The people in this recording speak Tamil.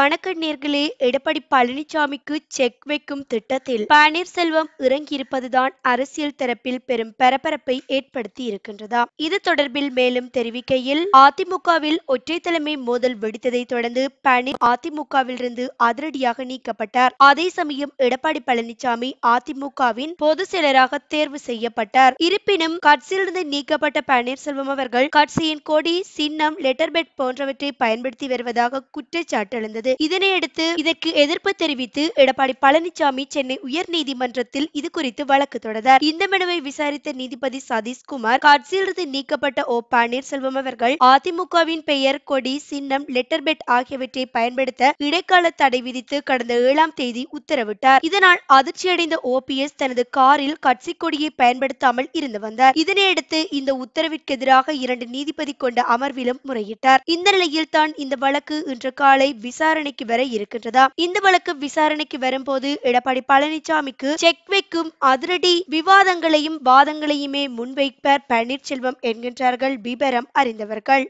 வணக்க நேர்களே எடப்பாடி பழனிசாமிக்கு செக் வைக்கும் திட்டத்தில் பன்னீர்செல்வம் இறங்கியிருப்பதுதான் அரசியல் தரப்பில் பெரும் பரபரப்பை ஏற்படுத்தி இருக்கின்றதா இது தொடர்பில் மேலும் தெரிவிக்கையில் அதிமுகவில் ஒற்றை தலைமை மோதல் வெடித்ததை தொடர்ந்து பன்னீர் அதிமுகவிலிருந்து அதிரடியாக நீக்கப்பட்டார் அதே சமயம் எடப்பாடி பழனிசாமி அதிமுகவின் பொது செயலராக தேர்வு செய்யப்பட்டார் இருப்பினும் கட்சியிலிருந்து நீக்கப்பட்ட பன்னீர்செல்வம் அவர்கள் கட்சியின் கொடி சின்னம் லெட்டர் பெட் போன்றவற்றை பயன்படுத்தி வருவதாக குற்றச்சாட்டு வருகிறது இதனையடுத்து இதற்கு எதிர்ப்பு தெரிவித்து எடப்பாடி பழனிசாமி சென்னை உயர்நீதிமன்றத்தில் இது குறித்து வழக்கு தொடர்ந்தார் இந்த மனுவை விசாரித்த நீதிபதி சதீஷ்குமார் காட்சியிலிருந்து நீக்கப்பட்ட ஓ பன்னீர்செல்வம் அவர்கள் அதிமுகவின் பெயர் கொடி சின்னம் லெட்டர் பெட் ஆகியவற்றை பயன்படுத்த இடைக்கால தடை விதித்து கடந்த ஏழாம் தேதி உத்தரவிட்டார் இதனால் அதிர்ச்சியடைந்த ஓ பி எஸ் தனது காரில் கட்சி கொடியை பயன்படுத்தாமல் இருந்து வந்தார் இதனையடுத்து இந்த உத்தரவிற்கு எதிராக இரண்டு நீதிபதி கொண்ட அமர்விலும் முறையிட்டார் இந்த நிலையில் தான் இந்த வழக்கு இன்று காலை விசாரணை விசாரணைக்கு வர இருக்கின்றதா இந்த வழக்கு விசாரணைக்கு வரும்போது எடப்பாடி பழனிசாமிக்கு செக் வைக்கும் அதிரடி விவாதங்களையும் வாதங்களையுமே முன்வைப்பர் பன்னீர்செல்வம் என்கின்றார்கள் விபரம் அறிந்தவர்கள்